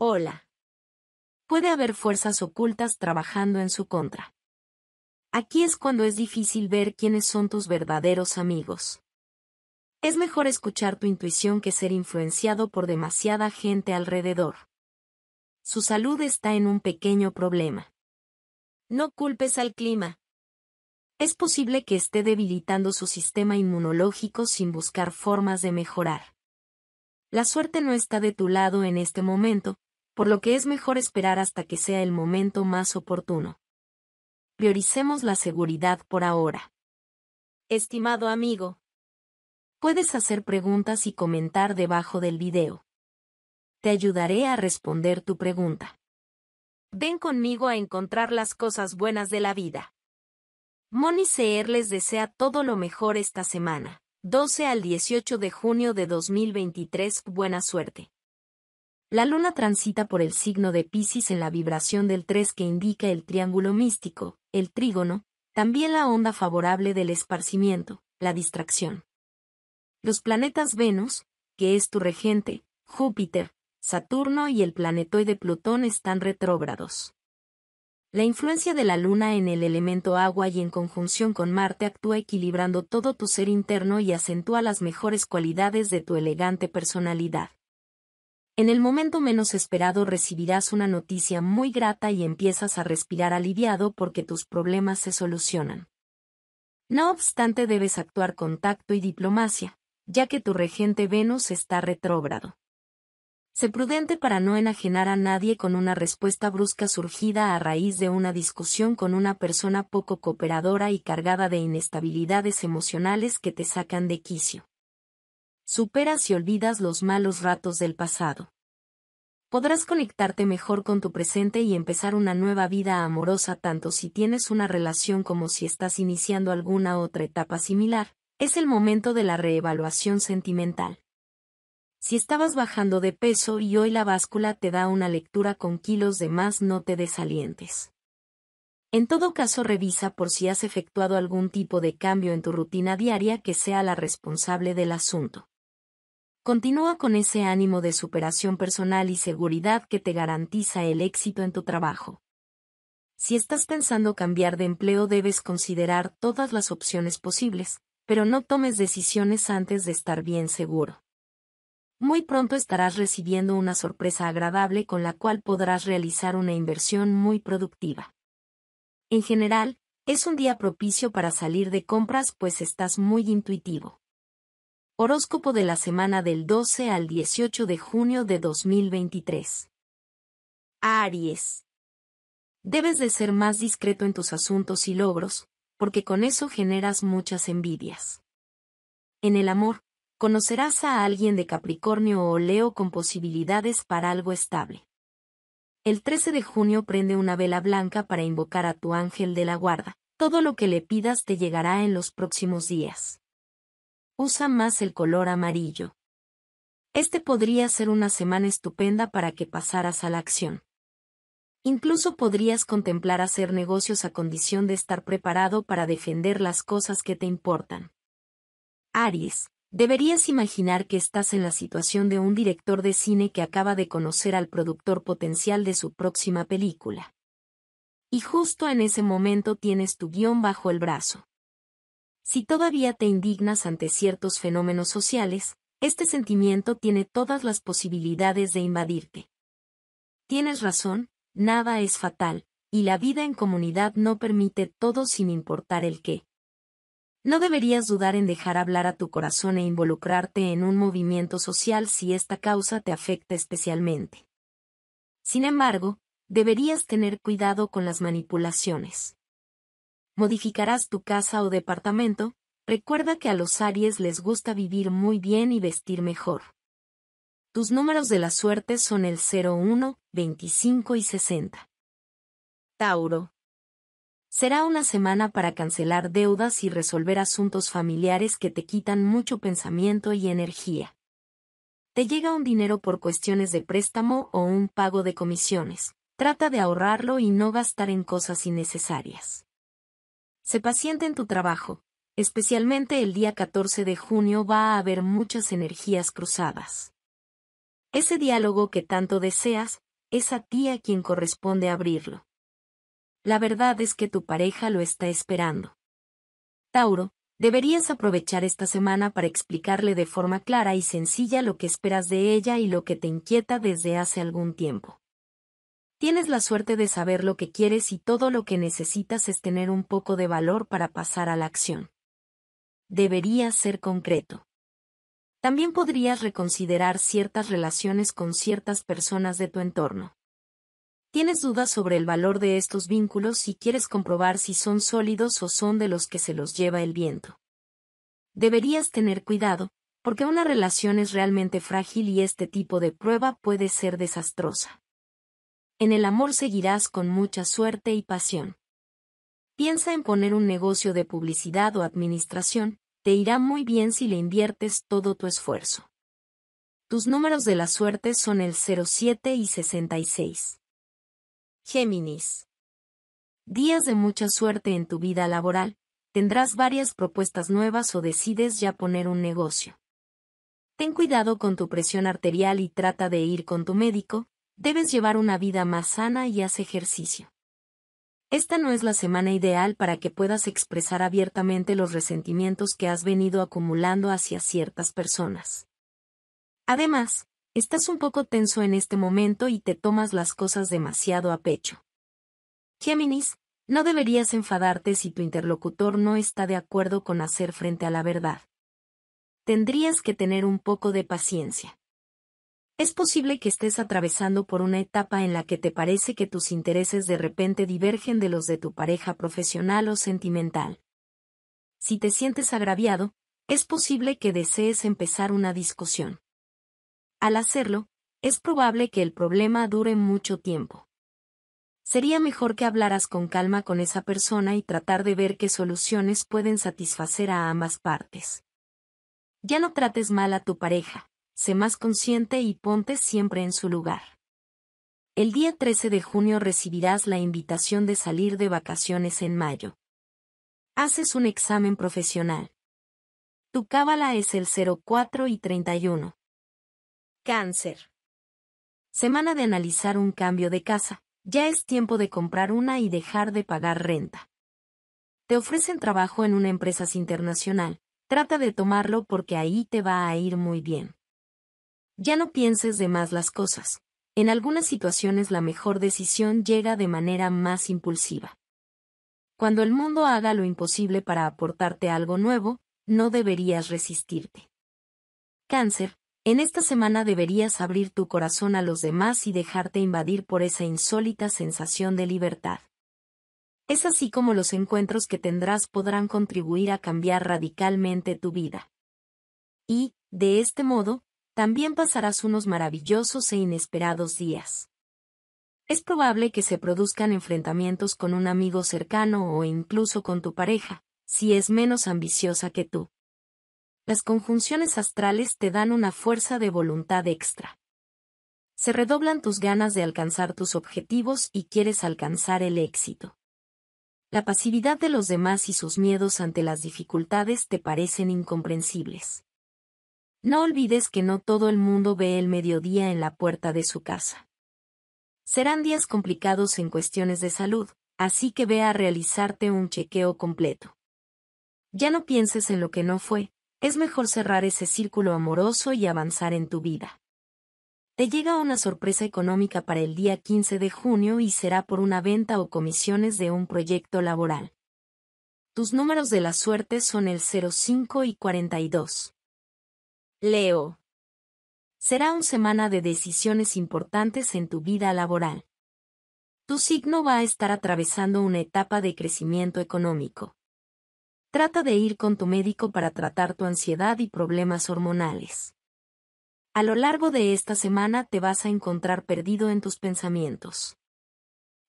Hola. Puede haber fuerzas ocultas trabajando en su contra. Aquí es cuando es difícil ver quiénes son tus verdaderos amigos. Es mejor escuchar tu intuición que ser influenciado por demasiada gente alrededor. Su salud está en un pequeño problema. No culpes al clima. Es posible que esté debilitando su sistema inmunológico sin buscar formas de mejorar. La suerte no está de tu lado en este momento, por lo que es mejor esperar hasta que sea el momento más oportuno. Prioricemos la seguridad por ahora. Estimado amigo, puedes hacer preguntas y comentar debajo del video. Te ayudaré a responder tu pregunta. Ven conmigo a encontrar las cosas buenas de la vida. Moni Seer les desea todo lo mejor esta semana, 12 al 18 de junio de 2023. Buena suerte. La luna transita por el signo de Pisces en la vibración del 3 que indica el triángulo místico, el trígono, también la onda favorable del esparcimiento, la distracción. Los planetas Venus, que es tu regente, Júpiter, Saturno y el planetoide Plutón están retrógrados. La influencia de la Luna en el elemento agua y en conjunción con Marte actúa equilibrando todo tu ser interno y acentúa las mejores cualidades de tu elegante personalidad. En el momento menos esperado recibirás una noticia muy grata y empiezas a respirar aliviado porque tus problemas se solucionan. No obstante debes actuar con tacto y diplomacia, ya que tu regente Venus está retrógrado. Sé prudente para no enajenar a nadie con una respuesta brusca surgida a raíz de una discusión con una persona poco cooperadora y cargada de inestabilidades emocionales que te sacan de quicio superas y olvidas los malos ratos del pasado. Podrás conectarte mejor con tu presente y empezar una nueva vida amorosa tanto si tienes una relación como si estás iniciando alguna otra etapa similar. Es el momento de la reevaluación sentimental. Si estabas bajando de peso y hoy la báscula te da una lectura con kilos de más, no te desalientes. En todo caso, revisa por si has efectuado algún tipo de cambio en tu rutina diaria que sea la responsable del asunto. Continúa con ese ánimo de superación personal y seguridad que te garantiza el éxito en tu trabajo. Si estás pensando cambiar de empleo debes considerar todas las opciones posibles, pero no tomes decisiones antes de estar bien seguro. Muy pronto estarás recibiendo una sorpresa agradable con la cual podrás realizar una inversión muy productiva. En general, es un día propicio para salir de compras pues estás muy intuitivo. Horóscopo de la semana del 12 al 18 de junio de 2023. Aries. Debes de ser más discreto en tus asuntos y logros, porque con eso generas muchas envidias. En el amor, conocerás a alguien de Capricornio o Leo con posibilidades para algo estable. El 13 de junio prende una vela blanca para invocar a tu ángel de la guarda. Todo lo que le pidas te llegará en los próximos días usa más el color amarillo. Este podría ser una semana estupenda para que pasaras a la acción. Incluso podrías contemplar hacer negocios a condición de estar preparado para defender las cosas que te importan. Aries, deberías imaginar que estás en la situación de un director de cine que acaba de conocer al productor potencial de su próxima película. Y justo en ese momento tienes tu guión bajo el brazo. Si todavía te indignas ante ciertos fenómenos sociales, este sentimiento tiene todas las posibilidades de invadirte. Tienes razón, nada es fatal, y la vida en comunidad no permite todo sin importar el qué. No deberías dudar en dejar hablar a tu corazón e involucrarte en un movimiento social si esta causa te afecta especialmente. Sin embargo, deberías tener cuidado con las manipulaciones modificarás tu casa o departamento, recuerda que a los Aries les gusta vivir muy bien y vestir mejor. Tus números de la suerte son el 01, 25 y 60. Tauro. Será una semana para cancelar deudas y resolver asuntos familiares que te quitan mucho pensamiento y energía. Te llega un dinero por cuestiones de préstamo o un pago de comisiones. Trata de ahorrarlo y no gastar en cosas innecesarias. Se paciente en tu trabajo. Especialmente el día 14 de junio va a haber muchas energías cruzadas. Ese diálogo que tanto deseas, es a ti a quien corresponde abrirlo. La verdad es que tu pareja lo está esperando. Tauro, deberías aprovechar esta semana para explicarle de forma clara y sencilla lo que esperas de ella y lo que te inquieta desde hace algún tiempo. Tienes la suerte de saber lo que quieres y todo lo que necesitas es tener un poco de valor para pasar a la acción. Deberías ser concreto. También podrías reconsiderar ciertas relaciones con ciertas personas de tu entorno. Tienes dudas sobre el valor de estos vínculos y quieres comprobar si son sólidos o son de los que se los lleva el viento. Deberías tener cuidado, porque una relación es realmente frágil y este tipo de prueba puede ser desastrosa. En el amor seguirás con mucha suerte y pasión. Piensa en poner un negocio de publicidad o administración, te irá muy bien si le inviertes todo tu esfuerzo. Tus números de la suerte son el 07 y 66. Géminis. Días de mucha suerte en tu vida laboral, tendrás varias propuestas nuevas o decides ya poner un negocio. Ten cuidado con tu presión arterial y trata de ir con tu médico, Debes llevar una vida más sana y haz ejercicio. Esta no es la semana ideal para que puedas expresar abiertamente los resentimientos que has venido acumulando hacia ciertas personas. Además, estás un poco tenso en este momento y te tomas las cosas demasiado a pecho. Géminis, no deberías enfadarte si tu interlocutor no está de acuerdo con hacer frente a la verdad. Tendrías que tener un poco de paciencia. Es posible que estés atravesando por una etapa en la que te parece que tus intereses de repente divergen de los de tu pareja profesional o sentimental. Si te sientes agraviado, es posible que desees empezar una discusión. Al hacerlo, es probable que el problema dure mucho tiempo. Sería mejor que hablaras con calma con esa persona y tratar de ver qué soluciones pueden satisfacer a ambas partes. Ya no trates mal a tu pareja, sé más consciente y ponte siempre en su lugar. El día 13 de junio recibirás la invitación de salir de vacaciones en mayo. Haces un examen profesional. Tu cábala es el 04 y 31. Cáncer. Semana de analizar un cambio de casa. Ya es tiempo de comprar una y dejar de pagar renta. Te ofrecen trabajo en una empresa internacional. Trata de tomarlo porque ahí te va a ir muy bien. Ya no pienses de más las cosas. En algunas situaciones la mejor decisión llega de manera más impulsiva. Cuando el mundo haga lo imposible para aportarte algo nuevo, no deberías resistirte. Cáncer, en esta semana deberías abrir tu corazón a los demás y dejarte invadir por esa insólita sensación de libertad. Es así como los encuentros que tendrás podrán contribuir a cambiar radicalmente tu vida. Y, de este modo, también pasarás unos maravillosos e inesperados días. Es probable que se produzcan enfrentamientos con un amigo cercano o incluso con tu pareja, si es menos ambiciosa que tú. Las conjunciones astrales te dan una fuerza de voluntad extra. Se redoblan tus ganas de alcanzar tus objetivos y quieres alcanzar el éxito. La pasividad de los demás y sus miedos ante las dificultades te parecen incomprensibles. No olvides que no todo el mundo ve el mediodía en la puerta de su casa. Serán días complicados en cuestiones de salud, así que ve a realizarte un chequeo completo. Ya no pienses en lo que no fue, es mejor cerrar ese círculo amoroso y avanzar en tu vida. Te llega una sorpresa económica para el día 15 de junio y será por una venta o comisiones de un proyecto laboral. Tus números de la suerte son el 05 y 42. Leo. Será una semana de decisiones importantes en tu vida laboral. Tu signo va a estar atravesando una etapa de crecimiento económico. Trata de ir con tu médico para tratar tu ansiedad y problemas hormonales. A lo largo de esta semana te vas a encontrar perdido en tus pensamientos.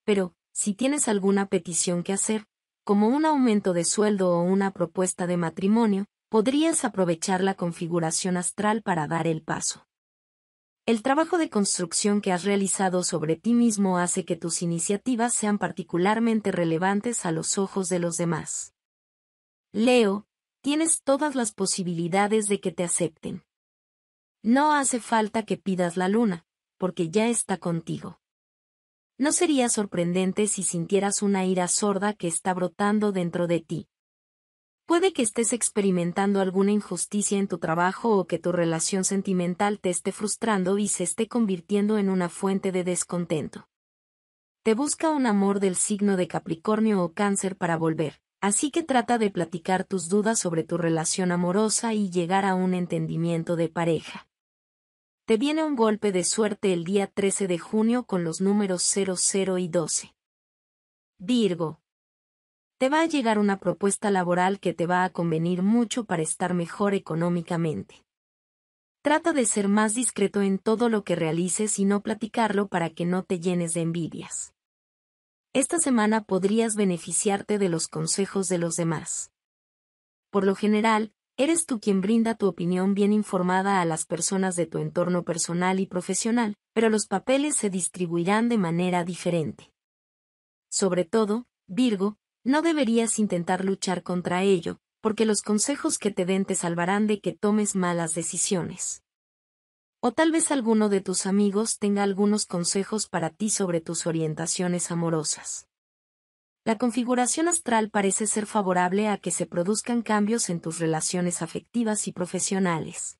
Pero, si tienes alguna petición que hacer, como un aumento de sueldo o una propuesta de matrimonio, podrías aprovechar la configuración astral para dar el paso. El trabajo de construcción que has realizado sobre ti mismo hace que tus iniciativas sean particularmente relevantes a los ojos de los demás. Leo, tienes todas las posibilidades de que te acepten. No hace falta que pidas la luna, porque ya está contigo. No sería sorprendente si sintieras una ira sorda que está brotando dentro de ti, Puede que estés experimentando alguna injusticia en tu trabajo o que tu relación sentimental te esté frustrando y se esté convirtiendo en una fuente de descontento. Te busca un amor del signo de Capricornio o Cáncer para volver, así que trata de platicar tus dudas sobre tu relación amorosa y llegar a un entendimiento de pareja. Te viene un golpe de suerte el día 13 de junio con los números 00 y 12. Virgo, te va a llegar una propuesta laboral que te va a convenir mucho para estar mejor económicamente. Trata de ser más discreto en todo lo que realices y no platicarlo para que no te llenes de envidias. Esta semana podrías beneficiarte de los consejos de los demás. Por lo general, eres tú quien brinda tu opinión bien informada a las personas de tu entorno personal y profesional, pero los papeles se distribuirán de manera diferente. Sobre todo, Virgo, no deberías intentar luchar contra ello, porque los consejos que te den te salvarán de que tomes malas decisiones. O tal vez alguno de tus amigos tenga algunos consejos para ti sobre tus orientaciones amorosas. La configuración astral parece ser favorable a que se produzcan cambios en tus relaciones afectivas y profesionales.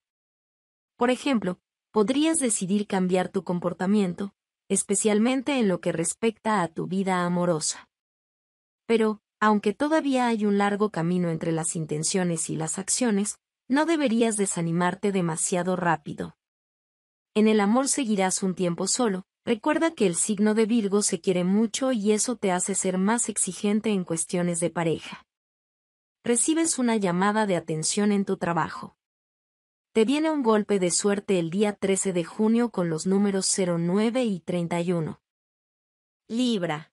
Por ejemplo, podrías decidir cambiar tu comportamiento, especialmente en lo que respecta a tu vida amorosa pero, aunque todavía hay un largo camino entre las intenciones y las acciones, no deberías desanimarte demasiado rápido. En el amor seguirás un tiempo solo, recuerda que el signo de Virgo se quiere mucho y eso te hace ser más exigente en cuestiones de pareja. Recibes una llamada de atención en tu trabajo. Te viene un golpe de suerte el día 13 de junio con los números 09 y 31. Libra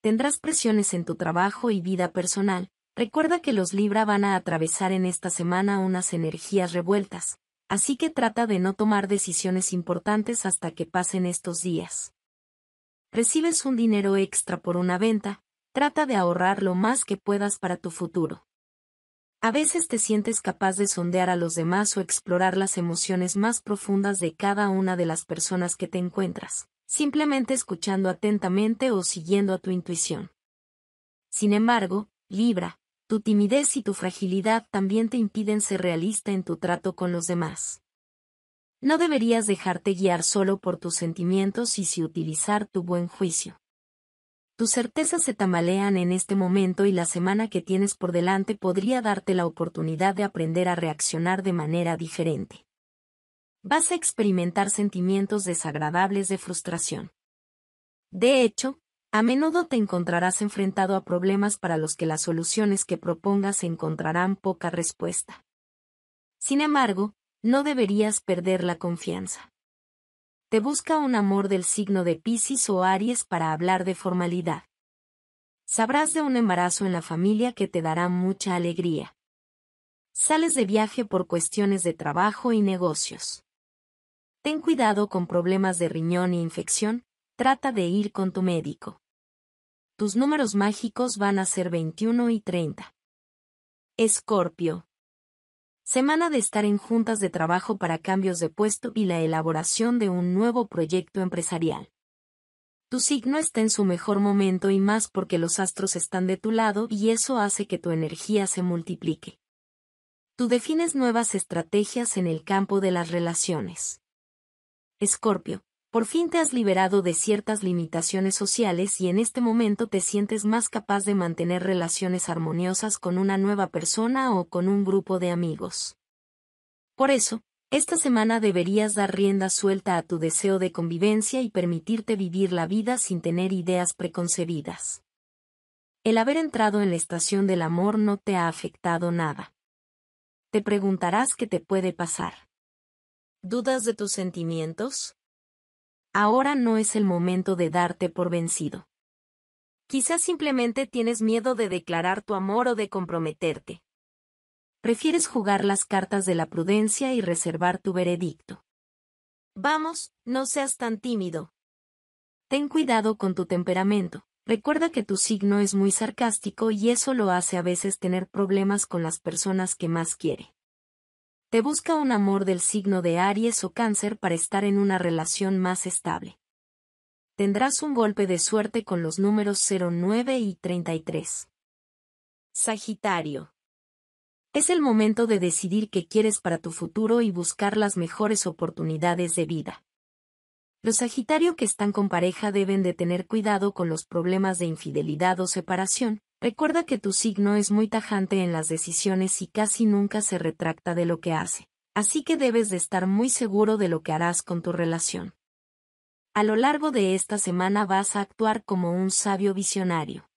tendrás presiones en tu trabajo y vida personal. Recuerda que los Libra van a atravesar en esta semana unas energías revueltas, así que trata de no tomar decisiones importantes hasta que pasen estos días. Recibes un dinero extra por una venta, trata de ahorrar lo más que puedas para tu futuro. A veces te sientes capaz de sondear a los demás o explorar las emociones más profundas de cada una de las personas que te encuentras simplemente escuchando atentamente o siguiendo a tu intuición. Sin embargo, Libra, tu timidez y tu fragilidad también te impiden ser realista en tu trato con los demás. No deberías dejarte guiar solo por tus sentimientos y si utilizar tu buen juicio. Tus certezas se tamalean en este momento y la semana que tienes por delante podría darte la oportunidad de aprender a reaccionar de manera diferente vas a experimentar sentimientos desagradables de frustración. De hecho, a menudo te encontrarás enfrentado a problemas para los que las soluciones que propongas encontrarán poca respuesta. Sin embargo, no deberías perder la confianza. Te busca un amor del signo de Pisces o Aries para hablar de formalidad. Sabrás de un embarazo en la familia que te dará mucha alegría. Sales de viaje por cuestiones de trabajo y negocios. Ten cuidado con problemas de riñón e infección, trata de ir con tu médico. Tus números mágicos van a ser 21 y 30. Escorpio. Semana de estar en juntas de trabajo para cambios de puesto y la elaboración de un nuevo proyecto empresarial. Tu signo está en su mejor momento y más porque los astros están de tu lado y eso hace que tu energía se multiplique. Tú defines nuevas estrategias en el campo de las relaciones. Escorpio, por fin te has liberado de ciertas limitaciones sociales y en este momento te sientes más capaz de mantener relaciones armoniosas con una nueva persona o con un grupo de amigos. Por eso, esta semana deberías dar rienda suelta a tu deseo de convivencia y permitirte vivir la vida sin tener ideas preconcebidas. El haber entrado en la estación del amor no te ha afectado nada. Te preguntarás qué te puede pasar. ¿Dudas de tus sentimientos? Ahora no es el momento de darte por vencido. Quizás simplemente tienes miedo de declarar tu amor o de comprometerte. Prefieres jugar las cartas de la prudencia y reservar tu veredicto. Vamos, no seas tan tímido. Ten cuidado con tu temperamento. Recuerda que tu signo es muy sarcástico y eso lo hace a veces tener problemas con las personas que más quiere. Te busca un amor del signo de Aries o Cáncer para estar en una relación más estable. Tendrás un golpe de suerte con los números 09 y 33. Sagitario. Es el momento de decidir qué quieres para tu futuro y buscar las mejores oportunidades de vida. Los Sagitario que están con pareja deben de tener cuidado con los problemas de infidelidad o separación, Recuerda que tu signo es muy tajante en las decisiones y casi nunca se retracta de lo que hace, así que debes de estar muy seguro de lo que harás con tu relación. A lo largo de esta semana vas a actuar como un sabio visionario.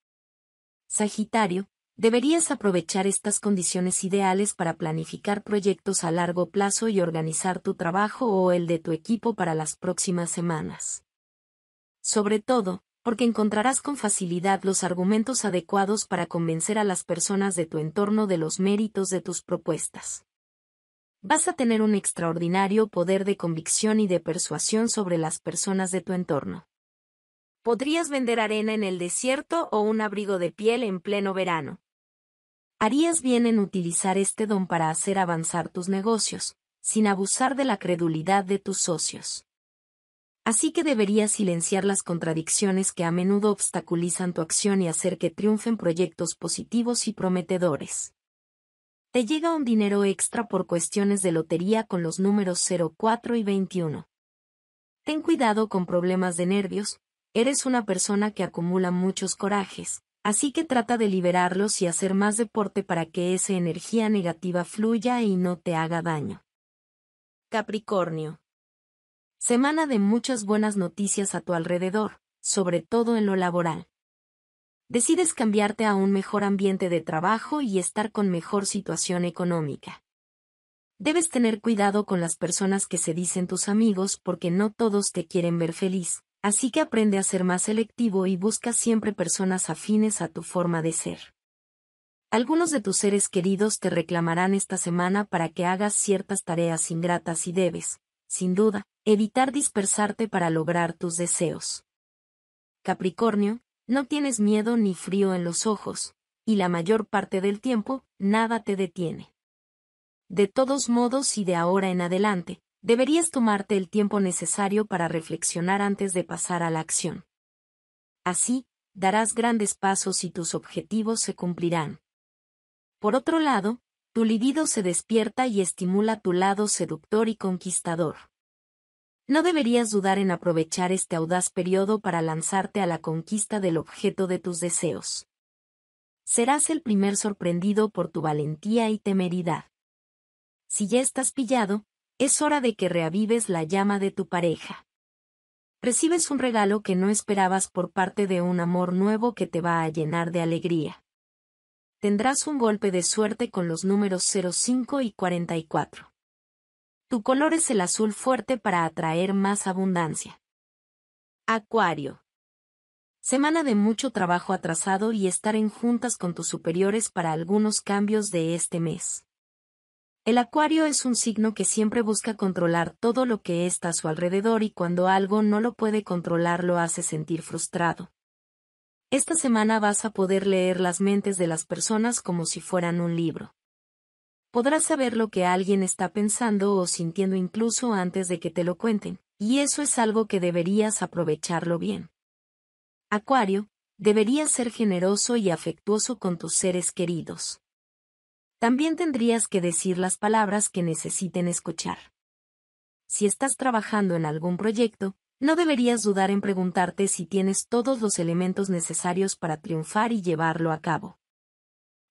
Sagitario, deberías aprovechar estas condiciones ideales para planificar proyectos a largo plazo y organizar tu trabajo o el de tu equipo para las próximas semanas. Sobre todo, porque encontrarás con facilidad los argumentos adecuados para convencer a las personas de tu entorno de los méritos de tus propuestas. Vas a tener un extraordinario poder de convicción y de persuasión sobre las personas de tu entorno. Podrías vender arena en el desierto o un abrigo de piel en pleno verano. Harías bien en utilizar este don para hacer avanzar tus negocios, sin abusar de la credulidad de tus socios. Así que deberías silenciar las contradicciones que a menudo obstaculizan tu acción y hacer que triunfen proyectos positivos y prometedores. Te llega un dinero extra por cuestiones de lotería con los números 04 y 21. Ten cuidado con problemas de nervios, eres una persona que acumula muchos corajes, así que trata de liberarlos y hacer más deporte para que esa energía negativa fluya y no te haga daño. Capricornio Semana de muchas buenas noticias a tu alrededor, sobre todo en lo laboral. Decides cambiarte a un mejor ambiente de trabajo y estar con mejor situación económica. Debes tener cuidado con las personas que se dicen tus amigos porque no todos te quieren ver feliz, así que aprende a ser más selectivo y busca siempre personas afines a tu forma de ser. Algunos de tus seres queridos te reclamarán esta semana para que hagas ciertas tareas ingratas y debes, sin duda, evitar dispersarte para lograr tus deseos. Capricornio, no tienes miedo ni frío en los ojos, y la mayor parte del tiempo, nada te detiene. De todos modos y de ahora en adelante, deberías tomarte el tiempo necesario para reflexionar antes de pasar a la acción. Así, darás grandes pasos y tus objetivos se cumplirán. Por otro lado, tu libido se despierta y estimula tu lado seductor y conquistador. No deberías dudar en aprovechar este audaz periodo para lanzarte a la conquista del objeto de tus deseos. Serás el primer sorprendido por tu valentía y temeridad. Si ya estás pillado, es hora de que reavives la llama de tu pareja. Recibes un regalo que no esperabas por parte de un amor nuevo que te va a llenar de alegría tendrás un golpe de suerte con los números 05 y 44. Tu color es el azul fuerte para atraer más abundancia. Acuario. Semana de mucho trabajo atrasado y estar en juntas con tus superiores para algunos cambios de este mes. El acuario es un signo que siempre busca controlar todo lo que está a su alrededor y cuando algo no lo puede controlar lo hace sentir frustrado. Esta semana vas a poder leer las mentes de las personas como si fueran un libro. Podrás saber lo que alguien está pensando o sintiendo incluso antes de que te lo cuenten, y eso es algo que deberías aprovecharlo bien. Acuario, deberías ser generoso y afectuoso con tus seres queridos. También tendrías que decir las palabras que necesiten escuchar. Si estás trabajando en algún proyecto, no deberías dudar en preguntarte si tienes todos los elementos necesarios para triunfar y llevarlo a cabo.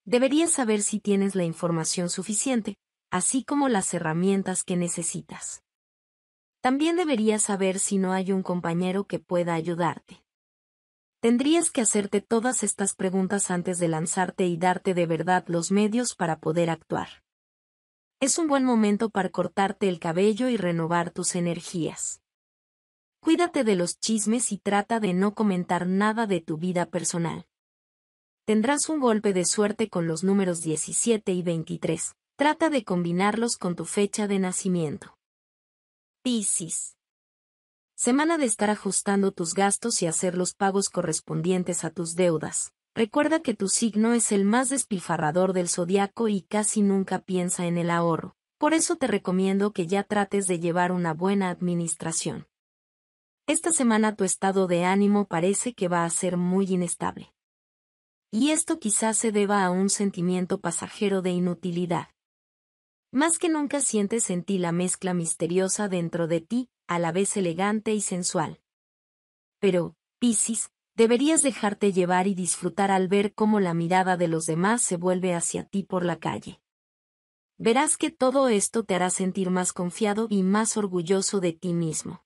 Deberías saber si tienes la información suficiente, así como las herramientas que necesitas. También deberías saber si no hay un compañero que pueda ayudarte. Tendrías que hacerte todas estas preguntas antes de lanzarte y darte de verdad los medios para poder actuar. Es un buen momento para cortarte el cabello y renovar tus energías. Cuídate de los chismes y trata de no comentar nada de tu vida personal. Tendrás un golpe de suerte con los números 17 y 23. Trata de combinarlos con tu fecha de nacimiento. Piscis. Semana de estar ajustando tus gastos y hacer los pagos correspondientes a tus deudas. Recuerda que tu signo es el más despilfarrador del zodiaco y casi nunca piensa en el ahorro. Por eso te recomiendo que ya trates de llevar una buena administración. Esta semana tu estado de ánimo parece que va a ser muy inestable. Y esto quizás se deba a un sentimiento pasajero de inutilidad. Más que nunca sientes en ti la mezcla misteriosa dentro de ti, a la vez elegante y sensual. Pero, Piscis, deberías dejarte llevar y disfrutar al ver cómo la mirada de los demás se vuelve hacia ti por la calle. Verás que todo esto te hará sentir más confiado y más orgulloso de ti mismo.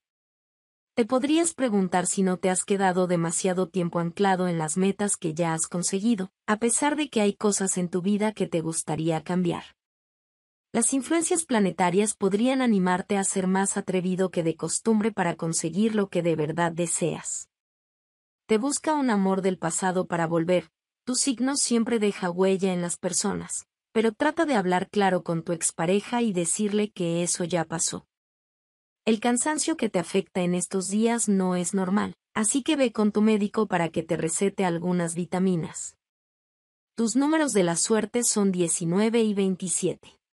Te podrías preguntar si no te has quedado demasiado tiempo anclado en las metas que ya has conseguido, a pesar de que hay cosas en tu vida que te gustaría cambiar. Las influencias planetarias podrían animarte a ser más atrevido que de costumbre para conseguir lo que de verdad deseas. Te busca un amor del pasado para volver, tu signo siempre deja huella en las personas, pero trata de hablar claro con tu expareja y decirle que eso ya pasó. El cansancio que te afecta en estos días no es normal, así que ve con tu médico para que te recete algunas vitaminas. Tus números de la suerte son 19 y 27.